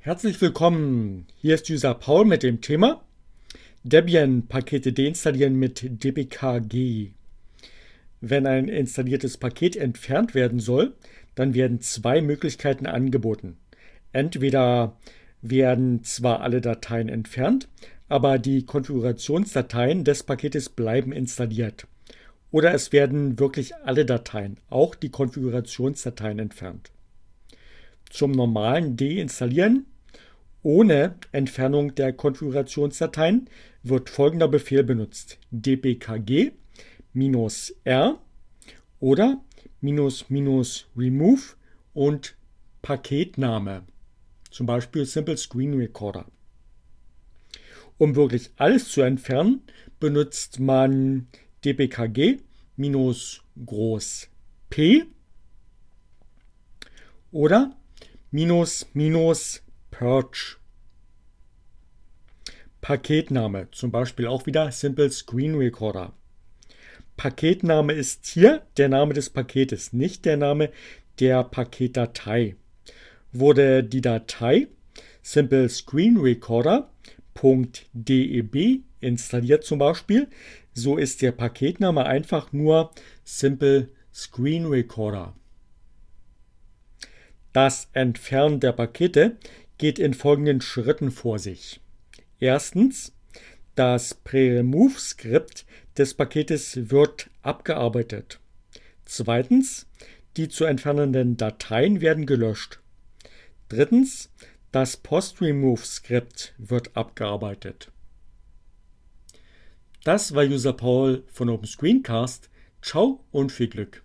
Herzlich willkommen. Hier ist User Paul mit dem Thema Debian-Pakete deinstallieren mit dbkg. Wenn ein installiertes Paket entfernt werden soll, dann werden zwei Möglichkeiten angeboten. Entweder werden zwar alle Dateien entfernt, aber die Konfigurationsdateien des Paketes bleiben installiert. Oder es werden wirklich alle Dateien, auch die Konfigurationsdateien entfernt. Zum normalen Deinstallieren ohne Entfernung der Konfigurationsdateien wird folgender Befehl benutzt: dpkg-r oder minus minus remove und Paketname, zum Beispiel Simple Screen Recorder. Um wirklich alles zu entfernen, benutzt man dpkg p oder minus minus Purge. Paketname, zum Beispiel auch wieder Simple Screen Recorder. Paketname ist hier der Name des Paketes, nicht der Name der Paketdatei. Wurde die Datei Simple Screen Recorder.deb installiert zum Beispiel, so ist der Paketname einfach nur Simple Screen Recorder. Das Entfernen der Pakete geht in folgenden Schritten vor sich. Erstens, das Pre-Remove-Skript des Paketes wird abgearbeitet. Zweitens, die zu entfernenden Dateien werden gelöscht. Drittens, das Post-Remove-Skript wird abgearbeitet. Das war User Paul von OpenScreencast. Ciao und viel Glück.